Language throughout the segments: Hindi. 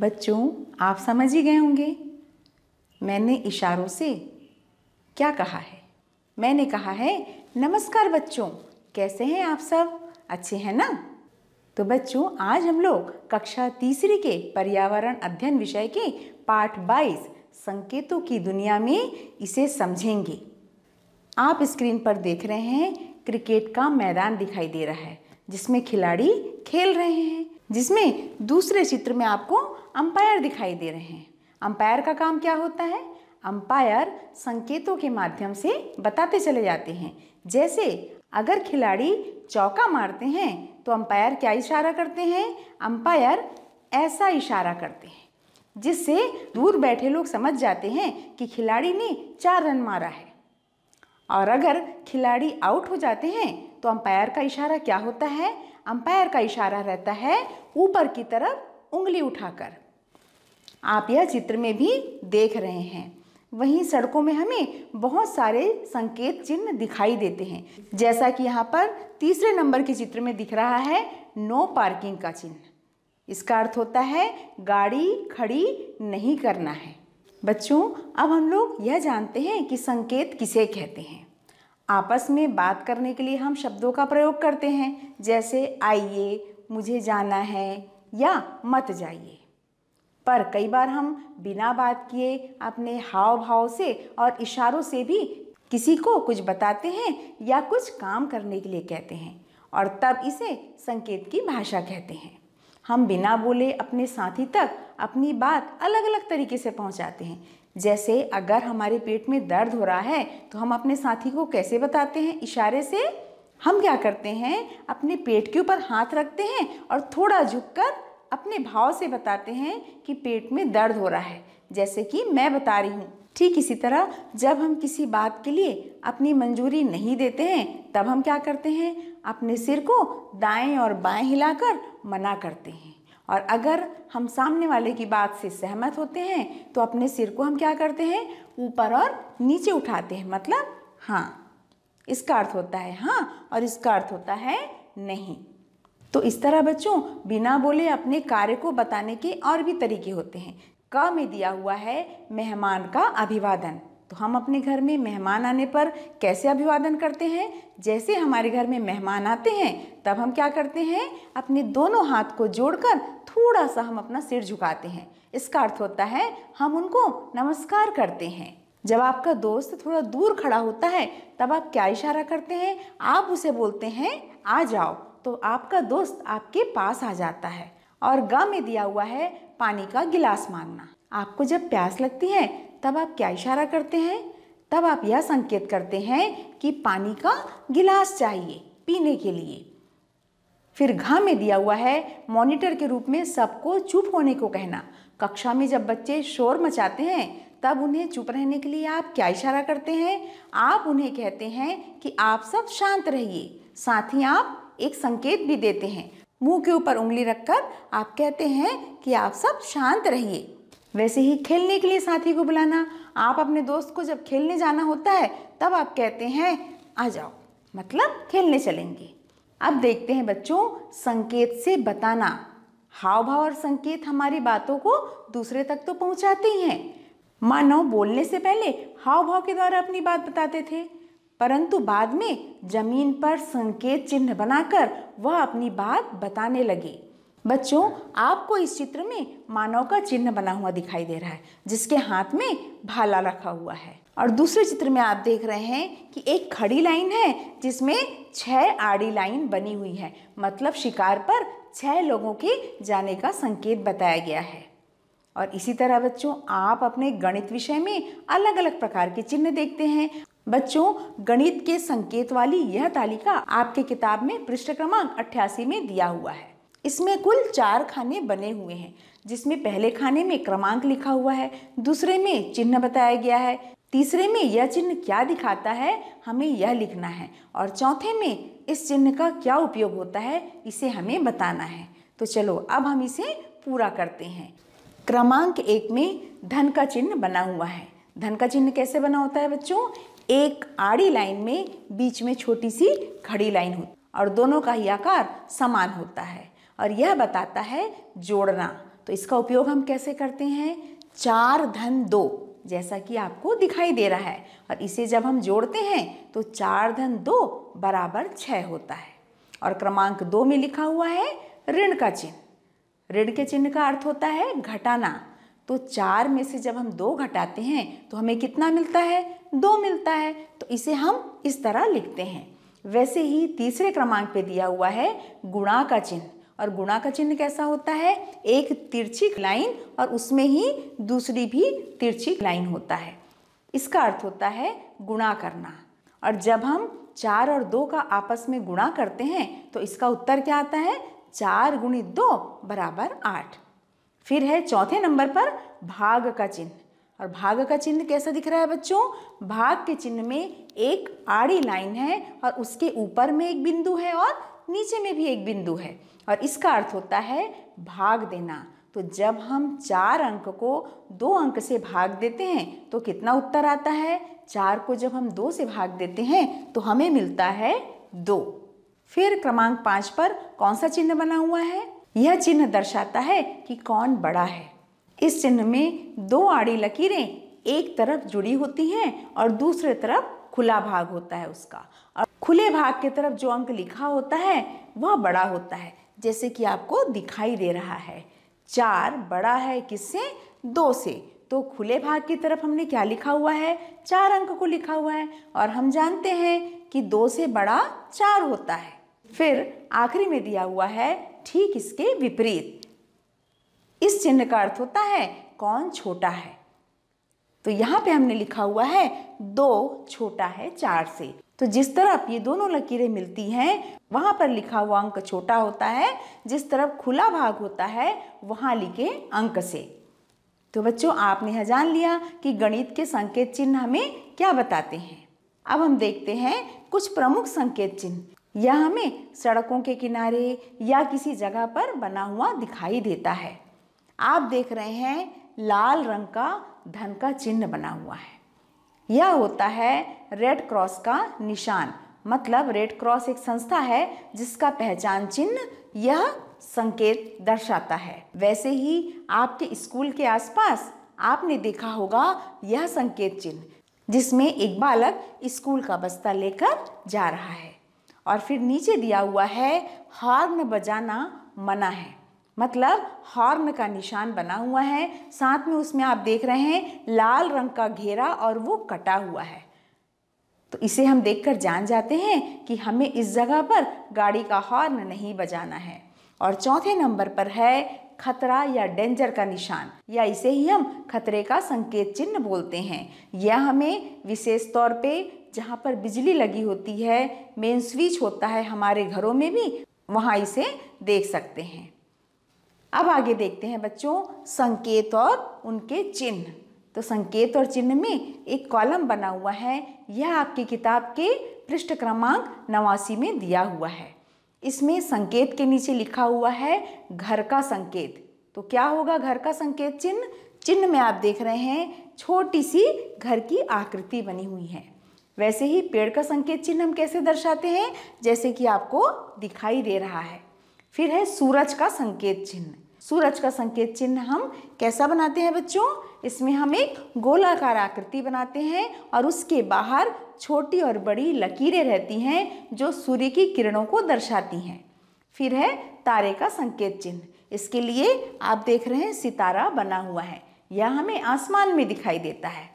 बच्चों आप समझ ही गए होंगे मैंने इशारों से क्या कहा है मैंने कहा है नमस्कार बच्चों कैसे हैं आप सब अच्छे हैं ना तो बच्चों आज हम लोग कक्षा तीसरी के पर्यावरण अध्ययन विषय के पाठ 22 संकेतों की दुनिया में इसे समझेंगे आप स्क्रीन पर देख रहे हैं क्रिकेट का मैदान दिखाई दे रहा है जिसमें खिलाड़ी खेल रहे हैं जिसमें दूसरे चित्र में आपको अंपायर दिखाई दे रहे हैं अंपायर का काम क्या होता है अंपायर संकेतों के माध्यम से बताते चले जाते हैं जैसे अगर खिलाड़ी चौका मारते हैं तो अंपायर क्या इशारा करते हैं अंपायर ऐसा इशारा करते हैं जिससे दूर बैठे लोग समझ जाते हैं कि खिलाड़ी ने चार रन मारा है और अगर खिलाड़ी आउट हो जाते हैं तो अंपायर का इशारा क्या होता है अंपायर का इशारा रहता है ऊपर की तरफ उंगली उठाकर आप यह चित्र में भी देख रहे हैं वहीं सड़कों में हमें बहुत सारे संकेत चिन्ह दिखाई देते हैं जैसा कि यहाँ पर तीसरे नंबर के चित्र में दिख रहा है नो पार्किंग का चिन्ह इसका अर्थ होता है गाड़ी खड़ी नहीं करना है बच्चों अब हम लोग यह जानते हैं कि संकेत किसे कहते हैं आपस में बात करने के लिए हम शब्दों का प्रयोग करते हैं जैसे आइए मुझे जाना है या मत जाइए पर कई बार हम बिना बात किए अपने हाव भाव से और इशारों से भी किसी को कुछ बताते हैं या कुछ काम करने के लिए कहते हैं और तब इसे संकेत की भाषा कहते हैं हम बिना बोले अपने साथी तक अपनी बात अलग अलग तरीके से पहुंचाते हैं जैसे अगर हमारे पेट में दर्द हो रहा है तो हम अपने साथी को कैसे बताते हैं इशारे से हम क्या करते हैं अपने पेट के ऊपर हाथ रखते हैं और थोड़ा झुककर अपने भाव से बताते हैं कि पेट में दर्द हो रहा है जैसे कि मैं बता रही हूँ ठीक इसी तरह जब हम किसी बात के लिए अपनी मंजूरी नहीं देते हैं तब हम क्या करते हैं अपने सिर को दाएं और बाएं हिलाकर मना करते हैं और अगर हम सामने वाले की बात से सहमत होते हैं तो अपने सिर को हम क्या करते हैं ऊपर और नीचे उठाते हैं मतलब हाँ इसका अर्थ होता है हाँ और इसका अर्थ होता है नहीं तो इस तरह बच्चों बिना बोले अपने कार्य को बताने के और भी तरीके होते हैं क में दिया हुआ है मेहमान का अभिवादन तो हम अपने घर में मेहमान आने पर कैसे अभिवादन करते हैं जैसे हमारे घर में मेहमान आते हैं तब हम क्या करते हैं अपने दोनों हाथ को जोड़कर थोड़ा सा हम अपना सिर झुकाते हैं इसका अर्थ होता है हम उनको नमस्कार करते हैं जब आपका दोस्त थोड़ा दूर खड़ा होता है तब आप क्या इशारा करते हैं आप उसे बोलते हैं आ जाओ तो आपका दोस्त आपके पास आ जाता है और गा में दिया हुआ है पानी का गिलास मांगना आपको जब प्यास लगती है तब आप क्या इशारा करते हैं तब आप यह संकेत करते हैं कि पानी का गिलास चाहिए पीने के लिए फिर घा में दिया हुआ है मॉनिटर के रूप में सबको चुप होने को कहना कक्षा में जब बच्चे शोर मचाते हैं तब उन्हें चुप रहने के लिए आप क्या इशारा करते हैं आप उन्हें कहते हैं कि आप सब शांत रहिए साथ ही आप एक संकेत भी देते हैं मुंह के ऊपर उंगली रखकर आप कहते हैं कि आप सब शांत रहिए वैसे ही खेलने के लिए साथी को बुलाना आप अपने दोस्त को जब खेलने जाना होता है तब आप कहते हैं आ जाओ मतलब खेलने चलेंगे अब देखते हैं बच्चों संकेत से बताना हाव भाव और संकेत हमारी बातों को दूसरे तक तो पहुंचाते ही हैं मानव बोलने से पहले हाव भाव के द्वारा अपनी बात बताते थे परंतु बाद में जमीन पर संकेत चिन्ह बनाकर वह अपनी बात बताने लगे बच्चों आपको इस चित्र में मानव का चिन्ह बना हुआ दिखाई दे रहा है जिसके हाथ में भाला रखा हुआ है और दूसरे चित्र में आप देख रहे हैं कि एक खड़ी लाइन है जिसमें छह आड़ी लाइन बनी हुई है मतलब शिकार पर छह लोगों के जाने का संकेत बताया गया है और इसी तरह बच्चों आप अपने गणित विषय में अलग अलग प्रकार के चिन्ह देखते हैं बच्चों गणित के संकेत वाली यह तालिका आपके किताब में पृष्ठ क्रमांक अट्ठासी में दिया हुआ है इसमें कुल चार खाने बने हुए हैं जिसमें पहले खाने में क्रमांक लिखा हुआ है दूसरे में चिन्ह बताया गया है तीसरे में यह चिन्ह क्या दिखाता है हमें यह लिखना है और चौथे में इस चिन्ह का क्या उपयोग होता है इसे हमें बताना है तो चलो अब हम इसे पूरा करते हैं क्रमांक एक में धन का चिन्ह बना हुआ है धन का चिन्ह कैसे बना होता है बच्चों एक आड़ी लाइन में बीच में छोटी सी खड़ी लाइन होती और दोनों का ही आकार समान होता है और यह बताता है जोड़ना तो इसका उपयोग हम कैसे करते हैं चार धन दो जैसा कि आपको दिखाई दे रहा है और इसे जब हम जोड़ते हैं तो चार धन दो बराबर छः होता है और क्रमांक दो में लिखा हुआ है ऋण का चिन्ह ऋण के चिन्ह का अर्थ होता है घटाना तो चार में से जब हम दो घटाते हैं तो हमें कितना मिलता है दो मिलता है तो इसे हम इस तरह लिखते हैं वैसे ही तीसरे क्रमांक पे दिया हुआ है गुणा का चिन्ह और गुणा का चिन्ह कैसा होता है एक तिरछी लाइन और उसमें ही दूसरी भी तिरछी लाइन होता है इसका अर्थ होता है गुणा करना और जब हम चार और दो का आपस में गुणा करते हैं तो इसका उत्तर क्या आता है चार गुणित दो बराबर आठ फिर है चौथे नंबर पर भाग का चिन्ह और भाग का चिन्ह कैसा दिख रहा है बच्चों भाग के चिन्ह में एक आड़ी लाइन है और उसके ऊपर में एक बिंदु है और नीचे में भी एक बिंदु है और इसका अर्थ होता है भाग देना तो जब हम चार अंक को दो अंक से भाग देते हैं तो कितना उत्तर आता है चार को जब हम दो से भाग देते हैं तो हमें मिलता है दो फिर क्रमांक पांच पर कौन सा चिन्ह बना हुआ है यह चिन्ह दर्शाता है कि कौन बड़ा है इस चिन्ह में दो आड़ी लकीरें एक तरफ जुड़ी होती हैं और दूसरे तरफ खुला भाग होता है उसका और खुले भाग की तरफ जो अंक लिखा होता है वह बड़ा होता है जैसे कि आपको दिखाई दे रहा है चार बड़ा है किससे दो से तो खुले भाग की तरफ हमने क्या लिखा हुआ है चार अंक को लिखा हुआ है और हम जानते हैं कि दो से बड़ा चार होता है फिर आखिरी में दिया हुआ है ठीक इसके विपरीत इस चिन्ह का अर्थ होता है कौन छोटा है तो यहाँ पे हमने लिखा हुआ है दो छोटा है चार से तो जिस तरफ ये दोनों लकीरें मिलती हैं वहां पर लिखा हुआ अंक छोटा होता है जिस तरफ खुला भाग होता है वहां लिखे अंक से तो बच्चों आपने यह जान लिया कि गणित के संकेत चिन्ह हमें क्या बताते हैं अब हम देखते हैं कुछ प्रमुख संकेत चिन्ह यह हमें सड़कों के किनारे या किसी जगह पर बना हुआ दिखाई देता है आप देख रहे हैं लाल रंग का धन का चिन्ह बना हुआ है यह होता है रेड क्रॉस का निशान मतलब रेड क्रॉस एक संस्था है जिसका पहचान चिन्ह यह संकेत दर्शाता है वैसे ही आपके स्कूल के आसपास आपने देखा होगा यह संकेत चिन्ह जिसमें एक बालक स्कूल का बस्ता लेकर जा रहा है और फिर नीचे दिया हुआ है हॉर्न बजाना मना है मतलब हॉर्न का निशान बना हुआ है साथ में उसमें आप देख रहे हैं लाल रंग का घेरा और वो कटा हुआ है तो इसे हम देखकर जान जाते हैं कि हमें इस जगह पर गाड़ी का हॉर्न नहीं बजाना है और चौथे नंबर पर है खतरा या डेंजर का निशान या इसे ही हम खतरे का संकेत चिन्ह बोलते हैं यह हमें विशेष तौर पे जहाँ पर बिजली लगी होती है मेन स्विच होता है हमारे घरों में भी वहाँ इसे देख सकते हैं अब आगे देखते हैं बच्चों संकेत और उनके चिन्ह तो संकेत और चिन्ह में एक कॉलम बना हुआ है यह आपकी किताब के पृष्ठ क्रमांक नवासी में दिया हुआ है इसमें संकेत के नीचे लिखा हुआ है घर का संकेत तो क्या होगा घर का संकेत चिन्ह चिन्ह में आप देख रहे हैं छोटी सी घर की आकृति बनी हुई है वैसे ही पेड़ का संकेत चिन्ह हम कैसे दर्शाते हैं जैसे कि आपको दिखाई दे रहा है फिर है सूरज का संकेत चिन्ह सूरज का संकेत चिन्ह हम कैसा बनाते हैं बच्चों इसमें हम एक गोलाकार आकृति बनाते हैं और उसके बाहर छोटी और बड़ी लकीरें रहती हैं जो सूर्य की किरणों को दर्शाती हैं फिर है तारे का संकेत चिन्ह इसके लिए आप देख रहे हैं सितारा बना हुआ है यह हमें आसमान में दिखाई देता है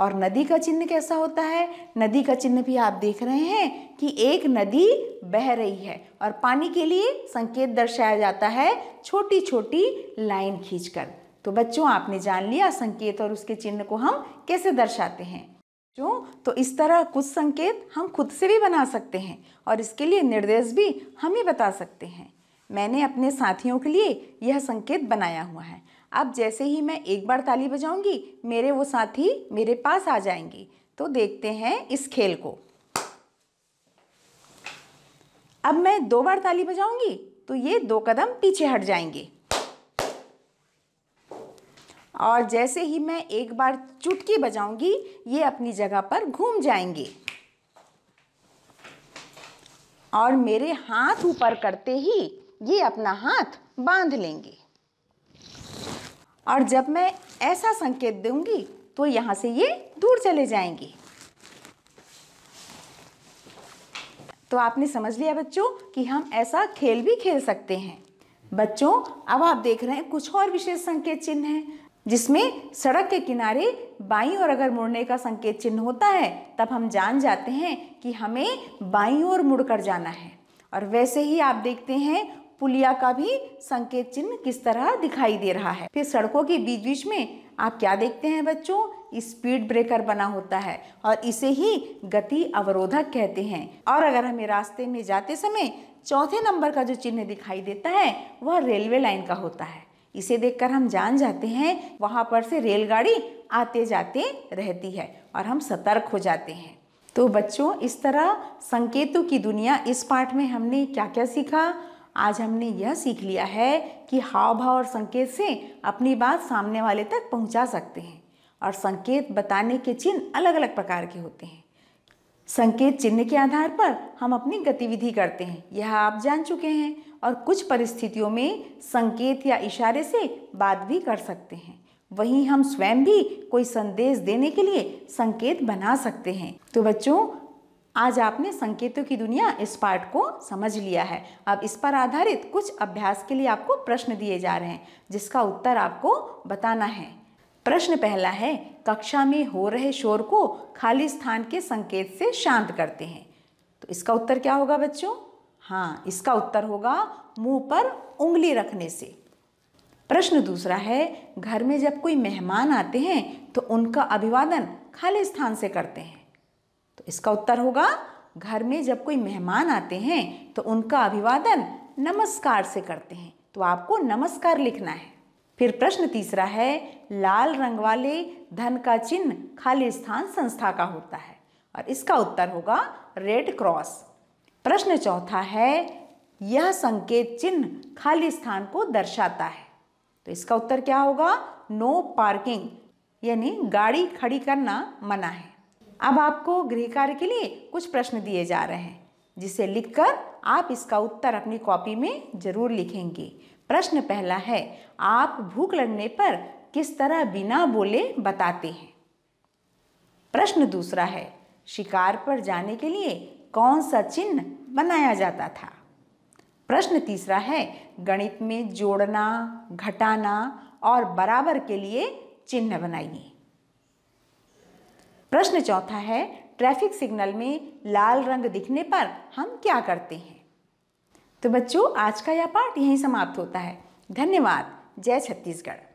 और नदी का चिन्ह कैसा होता है नदी का चिन्ह भी आप देख रहे हैं कि एक नदी बह रही है और पानी के लिए संकेत दर्शाया जाता है छोटी छोटी लाइन खींचकर तो बच्चों आपने जान लिया संकेत और उसके चिन्ह को हम कैसे दर्शाते हैं जो तो इस तरह कुछ संकेत हम खुद से भी बना सकते हैं और इसके लिए निर्देश भी हम ही बता सकते हैं मैंने अपने साथियों के लिए यह संकेत बनाया हुआ है अब जैसे ही मैं एक बार ताली बजाऊंगी मेरे वो साथी मेरे पास आ जाएंगी तो देखते हैं इस खेल को अब मैं दो बार ताली बजाऊंगी तो ये दो कदम पीछे हट जाएंगे और जैसे ही मैं एक बार चुटकी बजाऊंगी ये अपनी जगह पर घूम जाएंगे और मेरे हाथ ऊपर करते ही ये अपना हाथ बांध लेंगे और जब मैं ऐसा संकेत दूंगी तो यहाँ से ये दूर चले जाएंगे तो आपने समझ लिया बच्चों कि हम ऐसा खेल भी खेल सकते हैं बच्चों अब आप देख रहे हैं कुछ और विशेष संकेत चिन्ह हैं जिसमें सड़क के किनारे बाई और अगर मुड़ने का संकेत चिन्ह होता है तब हम जान जाते हैं कि हमें बाई और मुड़कर जाना है और वैसे ही आप देखते हैं पुलिया का भी संकेत चिन्ह किस तरह दिखाई दे रहा है फिर सड़कों के बीच बीच में आप क्या देखते हैं बच्चों स्पीड ब्रेकर बना होता है और इसे ही गति अवरोधक कहते हैं और अगर हमें रास्ते में जाते समय चौथे नंबर का जो चिन्ह दिखाई देता है वह रेलवे लाइन का होता है इसे देखकर हम जान जाते हैं वहाँ पर से रेलगाड़ी आते जाते रहती है और हम सतर्क हो जाते हैं तो बच्चों इस तरह संकेतों की दुनिया इस पाठ में हमने क्या क्या सीखा आज हमने यह सीख लिया है कि हाव भाव और संकेत से अपनी बात सामने वाले तक पहुंचा सकते हैं और संकेत बताने के चिन्ह अलग अलग प्रकार के होते हैं संकेत चिन्ह के आधार पर हम अपनी गतिविधि करते हैं यह आप जान चुके हैं और कुछ परिस्थितियों में संकेत या इशारे से बात भी कर सकते हैं वहीं हम स्वयं भी कोई संदेश देने के लिए संकेत बना सकते हैं तो बच्चों आज आपने संकेतों की दुनिया इस पार्ट को समझ लिया है अब इस पर आधारित कुछ अभ्यास के लिए आपको प्रश्न दिए जा रहे हैं जिसका उत्तर आपको बताना है प्रश्न पहला है कक्षा में हो रहे शोर को खाली स्थान के संकेत से शांत करते हैं तो इसका उत्तर क्या होगा बच्चों हाँ इसका उत्तर होगा मुंह पर उंगली रखने से प्रश्न दूसरा है घर में जब कोई मेहमान आते हैं तो उनका अभिवादन खाली स्थान से करते हैं इसका उत्तर होगा घर में जब कोई मेहमान आते हैं तो उनका अभिवादन नमस्कार से करते हैं तो आपको नमस्कार लिखना है फिर प्रश्न तीसरा है लाल रंग वाले धन का चिन्ह खाली स्थान संस्था का होता है और इसका उत्तर होगा रेड क्रॉस प्रश्न चौथा है यह संकेत चिन्ह खाली स्थान को दर्शाता है तो इसका उत्तर क्या होगा नो पार्किंग यानी गाड़ी खड़ी करना मना है अब आपको गृह कार्य के लिए कुछ प्रश्न दिए जा रहे हैं जिसे लिखकर आप इसका उत्तर अपनी कॉपी में जरूर लिखेंगे प्रश्न पहला है आप भूख लगने पर किस तरह बिना बोले बताते हैं प्रश्न दूसरा है शिकार पर जाने के लिए कौन सा चिन्ह बनाया जाता था प्रश्न तीसरा है गणित में जोड़ना घटाना और बराबर के लिए चिन्ह बनाइए प्रश्न चौथा है ट्रैफिक सिग्नल में लाल रंग दिखने पर हम क्या करते हैं तो बच्चों आज का यह पाठ यहीं समाप्त होता है धन्यवाद जय छत्तीसगढ़